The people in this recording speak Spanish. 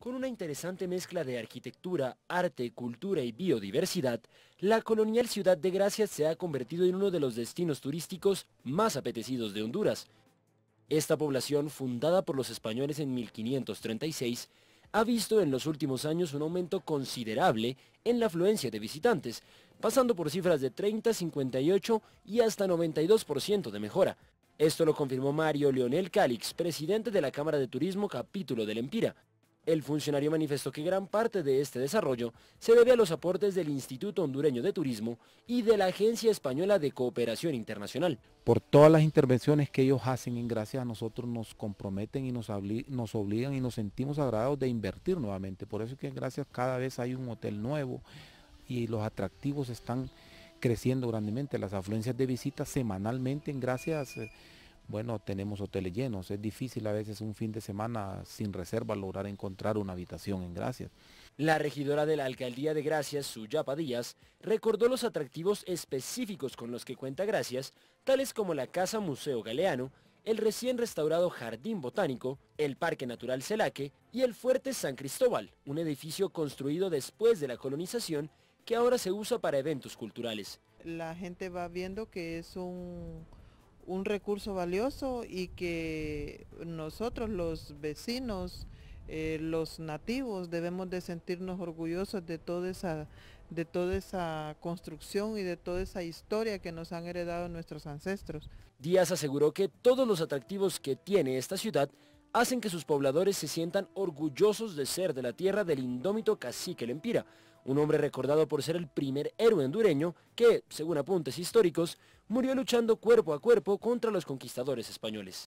Con una interesante mezcla de arquitectura, arte, cultura y biodiversidad, la colonial ciudad de Gracias se ha convertido en uno de los destinos turísticos más apetecidos de Honduras. Esta población, fundada por los españoles en 1536, ha visto en los últimos años un aumento considerable en la afluencia de visitantes, pasando por cifras de 30, 58 y hasta 92% de mejora. Esto lo confirmó Mario Leonel Calix, presidente de la Cámara de Turismo Capítulo del Empira, el funcionario manifestó que gran parte de este desarrollo se debe a los aportes del Instituto Hondureño de Turismo y de la Agencia Española de Cooperación Internacional. Por todas las intervenciones que ellos hacen en gracias a nosotros nos comprometen y nos, nos obligan y nos sentimos agradados de invertir nuevamente. Por eso es que en gracias cada vez hay un hotel nuevo y los atractivos están creciendo grandemente. Las afluencias de visitas semanalmente en gracias eh, bueno, tenemos hoteles llenos. Es difícil a veces un fin de semana sin reserva lograr encontrar una habitación en Gracias. La regidora de la alcaldía de Gracias, Suya Díaz, recordó los atractivos específicos con los que cuenta Gracias, tales como la Casa Museo Galeano, el recién restaurado Jardín Botánico, el Parque Natural Celaque y el Fuerte San Cristóbal, un edificio construido después de la colonización que ahora se usa para eventos culturales. La gente va viendo que es un un recurso valioso y que nosotros los vecinos, eh, los nativos debemos de sentirnos orgullosos de toda esa de toda esa construcción y de toda esa historia que nos han heredado nuestros ancestros. Díaz aseguró que todos los atractivos que tiene esta ciudad hacen que sus pobladores se sientan orgullosos de ser de la tierra del indómito cacique Lempira, un hombre recordado por ser el primer héroe hondureño que, según apuntes históricos, murió luchando cuerpo a cuerpo contra los conquistadores españoles.